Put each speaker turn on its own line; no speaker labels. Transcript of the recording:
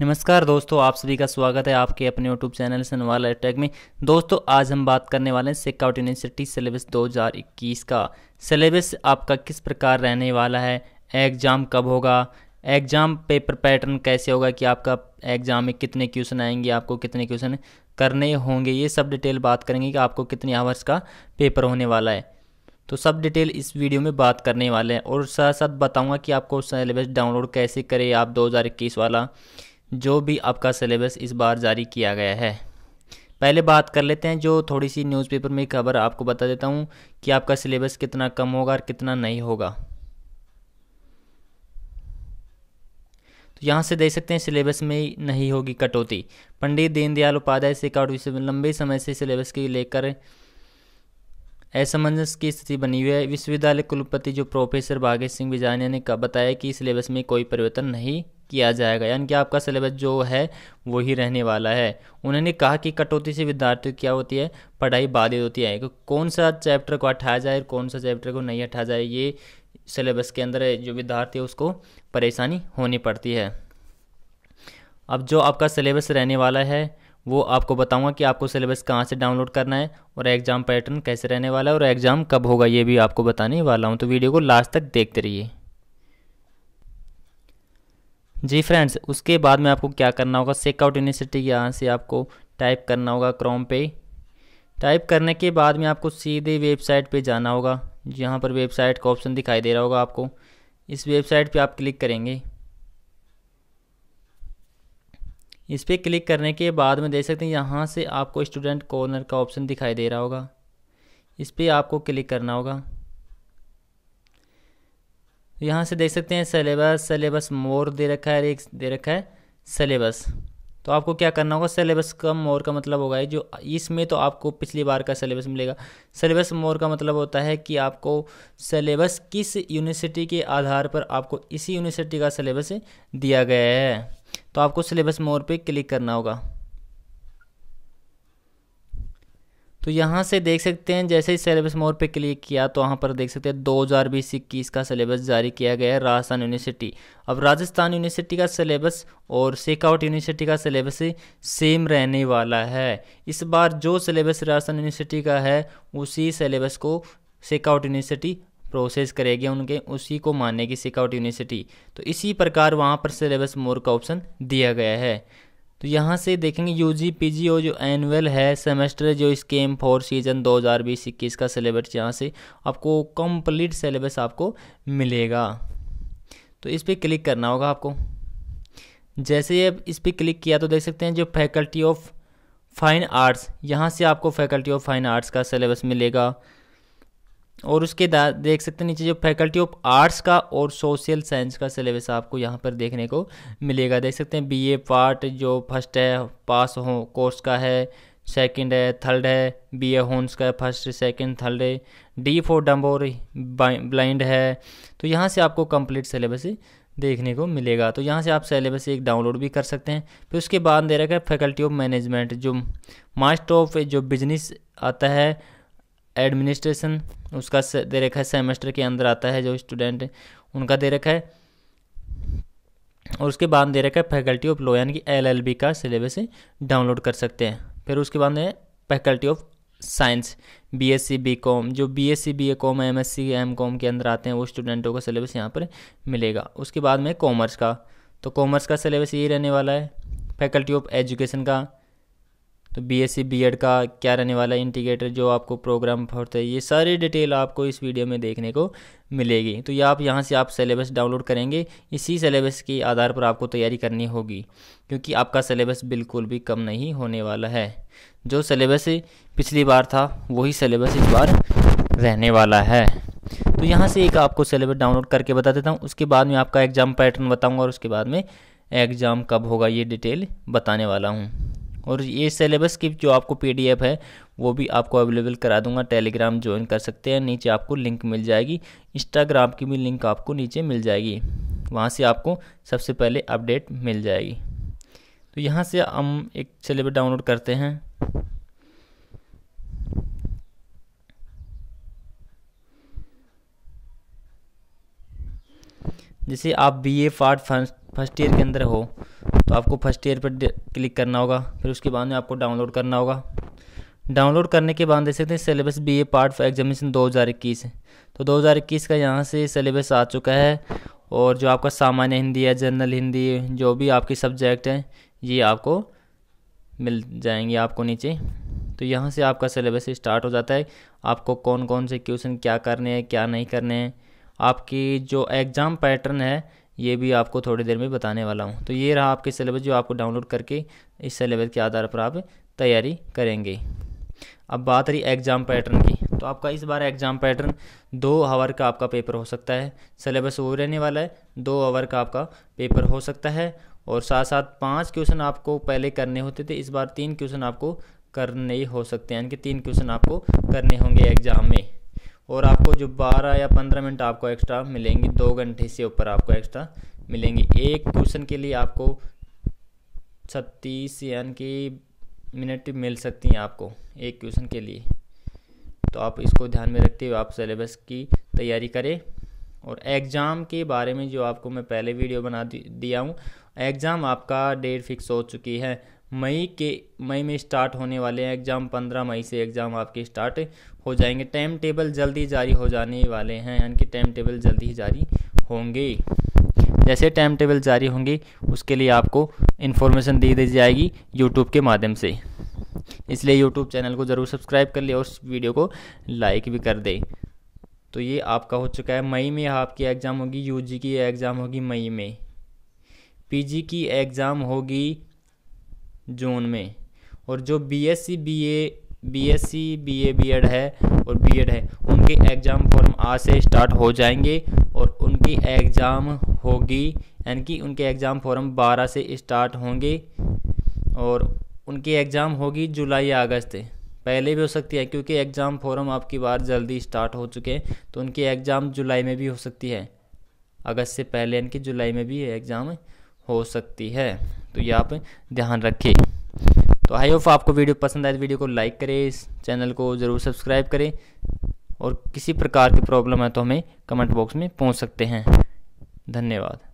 नमस्कार दोस्तों आप सभी का स्वागत है आपके अपने यूट्यूब चैनल सनवाल अटैक में दोस्तों आज हम बात करने वाले हैं सिकआउट यूनिवर्सिटी सिलेबस 2021 का सिलेबस आपका किस प्रकार रहने वाला है एग्ज़ाम कब होगा एग्ज़ाम पेपर पैटर्न कैसे होगा कि आपका एग्ज़ाम में कितने क्वेश्चन आएंगे आपको कितने क्वेश्चन करने होंगे ये सब डिटेल बात करेंगे कि आपको कितने आवर्स का पेपर होने वाला है तो सब डिटेल इस वीडियो में बात करने वाले हैं और साथ साथ बताऊंगा कि आपको सिलेबस डाउनलोड कैसे करें आप 2021 वाला जो भी आपका सिलेबस इस बार जारी किया गया है पहले बात कर लेते हैं जो थोड़ी सी न्यूज़पेपर में खबर आपको बता देता हूँ कि आपका सिलेबस कितना कम होगा और कितना नहीं होगा तो यहाँ से देख सकते हैं सिलेबस में नहीं होगी कटौती पंडित दीनदयाल उपाध्याय से शेखावत विश्व लंबे समय से सिलेबस के लेकर असमंजस की स्थिति बनी हुई है विश्वविद्यालय कुलपति जो प्रोफेसर बागेश सिंह बिजानिया ने बताया कि सिलेबस में कोई परिवर्तन नहीं किया जाएगा यानी कि आपका सिलेबस जो है वही रहने वाला है उन्होंने कहा कि कटौती से विद्यार्थियों क्या होती है पढ़ाई बाधित होती है कि कौन सा चैप्टर को हटाया जाए कौन सा चैप्टर को नहीं हटाया जाए ये सिलेबस के अंदर जो विद्यार्थी है उसको परेशानी होनी पड़ती है अब जो आपका सिलेबस रहने वाला है वो आपको बताऊंगा कि आपको सिलेबस कहाँ से डाउनलोड करना है और एग्ज़ाम पैटर्न कैसे रहने वाला है और एग्ज़ाम कब होगा ये भी आपको बताने वाला हूँ तो वीडियो को लास्ट तक देखते रहिए जी फ्रेंड्स उसके बाद में आपको क्या करना होगा सेकआउट यूनिवर्सिटी यहाँ से आपको टाइप करना होगा क्रोम पे टाइप करने के बाद में आपको सीधे वेबसाइट पे जाना होगा यहाँ पर वेबसाइट का ऑप्शन दिखाई दे रहा होगा आपको इस वेबसाइट पे आप क्लिक करेंगे इस पर क्लिक करने के बाद में देख सकते हैं यहाँ से आपको स्टूडेंट कॉर्नर का ऑप्शन दिखाई दे रहा होगा इस पर आपको क्लिक करना होगा यहाँ से देख सकते हैं सलेबस सलेबस मोर दे रखा है एक दे रखा है सलेबस तो आपको क्या करना होगा सलेबस का मोर का मतलब होगा जो इसमें तो आपको पिछली बार का सलेबस मिलेगा सलेबस मोर का मतलब होता है कि आपको सलेबस किस यूनिवर्सिटी के आधार पर आपको इसी यूनिवर्सिटी का सलेबस दिया गया है तो आपको सलेबस मोर पे क्लिक करना होगा तो यहाँ से देख सकते हैं जैसे ही सिलेबस मोर पे क्लिक किया तो वहाँ पर देख सकते हैं दो हज़ार बीस इक्कीस का सिलेबस जारी किया गया है राजस्थान यूनिवर्सिटी अब राजस्थान यूनिवर्सिटी का सिलेबस और सेकआउट यूनिवर्सिटी का सिलेबस सेम रहने वाला है इस बार जो सिलेबस राजस्थान यूनिवर्सिटी का है उसी सिलेबस को सेकआउट यूनिवर्सिटी प्रोसेस करेगी उनके उसी को मानेगी सेकआउट यूनिवर्सिटी तो इसी प्रकार वहाँ पर सिलेबस मोर का ऑप्शन दिया गया है तो यहाँ से देखेंगे यू जी पी जी और जो एनुअल है सेमेस्टर जो स्केम फॉर सीजन दो हज़ार बीस इक्कीस का सिलेबस यहाँ से आपको कंप्लीट सिलेबस आपको मिलेगा तो इस पर क्लिक करना होगा आपको जैसे ही इस पर क्लिक किया तो देख सकते हैं जो फैकल्टी ऑफ फाइन आर्ट्स यहाँ से आपको फैकल्टी ऑफ फाइन आर्ट्स का सिलेबस मिलेगा और उसके बाद देख सकते हैं नीचे जो फैकल्टी ऑफ आर्ट्स का और सोशल साइंस का सिलेबस आपको यहाँ पर देखने को मिलेगा देख सकते हैं बीए पार्ट जो फर्स्ट है पास हो कोर्स का है सेकंड है थर्ड है बी ए होन्स का फर्स्ट सेकंड थर्ड है डी फॉर डम्बोर ब्लाइंड है तो यहाँ से आपको कंप्लीट सिलेबस देखने को मिलेगा तो यहाँ से आप सिलेबस एक डाउनलोड भी कर सकते हैं फिर उसके बाद दे रखा है फैकल्टी ऑफ मैनेजमेंट जो मास्टर ऑफ जो बिजनेस आता है एडमिनिस्ट्रेशन उसका दे रखा है सेमेस्टर के अंदर आता है जो स्टूडेंट उनका दे रखा है और उसके बाद दे रखा है फैकल्टी ऑफ लॉ यानी कि एलएलबी का सिलेबस डाउनलोड कर सकते हैं फिर उसके बाद है faculty of science B S C B com जो B S C B A com M S C M com के अंदर आते हैं वो स्टूडेंटों का सिलेबस यहाँ पर मिलेगा उसके बाद में कॉमर्स का तो कॉमर्स का सिलेबस यही रहने वाला है फैकल्टी ऑफ एजुकेशन का तो बीएससी बीएड का क्या रहने वाला इंटीग्रेटर जो आपको प्रोग्राम हैं ये सारी डिटेल आपको इस वीडियो में देखने को मिलेगी तो ये आप यहाँ से आप सिलेबस डाउनलोड करेंगे इसी सिलेबस के आधार पर आपको तैयारी करनी होगी क्योंकि आपका सिलेबस बिल्कुल भी कम नहीं होने वाला है जो सिलेबस पिछली बार था वही सिलेबस इस बार रहने वाला है तो यहाँ से एक आपको सिलेबस डाउनलोड करके बता देता हूँ उसके बाद में आपका एग्ज़ाम पैटर्न बताऊँगा और उसके बाद में एग्ज़ाम कब होगा ये डिटेल बताने वाला हूँ और ये सिलेबस की जो आपको पी है वो भी आपको अवेलेबल करा दूंगा टेलीग्राम ज्वाइन कर सकते हैं नीचे आपको लिंक मिल जाएगी इंस्टाग्राम की भी लिंक आपको नीचे मिल जाएगी वहाँ से आपको सबसे पहले अपडेट मिल जाएगी तो यहाँ से हम एक सिलेबस डाउनलोड करते हैं जैसे आप बी ए फर्स्ट ईयर के अंदर हो तो आपको फर्स्ट ईयर पर क्लिक करना होगा फिर उसके बाद में आपको डाउनलोड करना होगा डाउनलोड करने के बाद देख सकते हैं syllabus B A part for examination दो हज़ार इक्कीस तो दो हज़ार इक्कीस का यहाँ से सिलेबस आ चुका है और जो आपका सामान्य हिंदी है जनरल हिंदी जो भी आपके सब्जेक्ट हैं ये आपको मिल जाएंगे आपको नीचे तो यहाँ से आपका सिलेबस स्टार्ट हो जाता है आपको कौन कौन से क्वेश्चन क्या करने हैं क्या नहीं करने हैं आपकी जो एग्ज़ाम पैटर्न है ये भी आपको थोड़ी देर में बताने वाला हूँ तो ये रहा आपके सिलेबस जो आपको डाउनलोड करके इस सिलेबस के आधार पर आप तैयारी करेंगे अब बात रही एग्ज़ाम पैटर्न की तो आपका इस बार एग्ज़ाम पैटर्न दो आवर का आपका पेपर हो सकता है सिलेबस वो रहने वाला है दो आवर का आपका पेपर हो सकता है और साथ साथ पाँच क्वेश्चन आपको पहले करने होते थे इस बार तीन क्वेश्चन आपको करने हो सकते हैं यानी कि तीन क्वेश्चन आपको करने होंगे एग्ज़ाम में और आपको जो बारह या पंद्रह मिनट आपको एक्स्ट्रा मिलेंगी दो घंटे से ऊपर आपको एक्स्ट्रा मिलेंगी एक क्वेश्चन के लिए आपको छत्तीस यानी कि मिनट मिल सकती हैं आपको एक क्वेश्चन के लिए तो आप इसको ध्यान में रखते हुए आप सिलेबस की तैयारी करें और एग्ज़ाम के बारे में जो आपको मैं पहले वीडियो बना दिया हूँ एग्ज़ाम आपका डेट फिक्स हो चुकी है मई के मई में स्टार्ट होने वाले हैं एग्ज़ाम पंद्रह मई से एग्ज़ाम आपके स्टार्ट हो जाएंगे टाइम टेबल जल्दी जारी हो जाने वाले हैं यानी कि टाइम टेबल जल्दी ही जारी होंगे जैसे टाइम टेबल जारी होंगे उसके लिए आपको इन्फॉर्मेशन दे दी जाएगी यूट्यूब के माध्यम से इसलिए यूट्यूब चैनल को ज़रूर सब्सक्राइब कर ले और उस वीडियो को लाइक भी कर दे तो ये आपका हो चुका है मई में आपकी एग्ज़ाम होगी यूजी की एग्ज़ाम होगी मई में पीजी की एग्ज़ाम होगी जोन में और जो B S C B A B S C B A B ed है और बी एड है उनके एग्ज़ाम फॉर्म आज से स्टार्ट हो जाएंगे और उनकी एग्ज़ाम होगी यानी कि उनके एग्ज़ाम फॉर्म बारह से स्टार्ट होंगे और उनकी एग्ज़ाम होगी जुलाई या अगस्त पहले भी हो सकती है क्योंकि एग्ज़ाम फॉर्म आपकी बार जल्दी स्टार्ट हो चुके हैं तो उनकी एग्ज़ाम जुलाई में भी हो सकती है अगस्त से पहले यानी कि जुलाई में भी एग्ज़ाम हो सकती है तो ये आप ध्यान रखें तो आई होप आपको वीडियो पसंद आए तो वीडियो को लाइक करें इस चैनल को ज़रूर सब्सक्राइब करें और किसी प्रकार की प्रॉब्लम है तो हमें कमेंट बॉक्स में पहुंच सकते हैं धन्यवाद